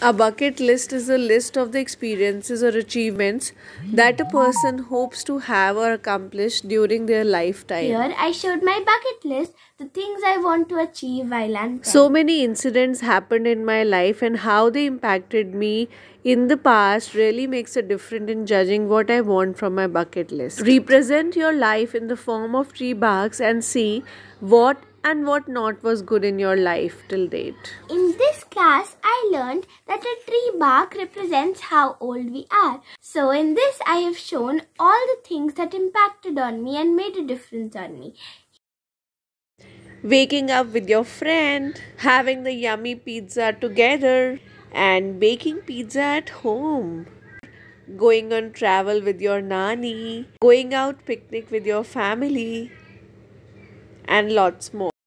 A bucket list is a list of the experiences or achievements that a person hopes to have or accomplish during their lifetime. Here, I showed my bucket list, the things I want to achieve while I'm. So many incidents happened in my life, and how they impacted me in the past really makes a difference in judging what I want from my bucket list. Represent your life in the form of tree barks and see what and what not was good in your life till date. In this class, learned that a tree bark represents how old we are. So in this I have shown all the things that impacted on me and made a difference on me. Waking up with your friend, having the yummy pizza together and baking pizza at home going on travel with your nanny, going out picnic with your family, and lots more.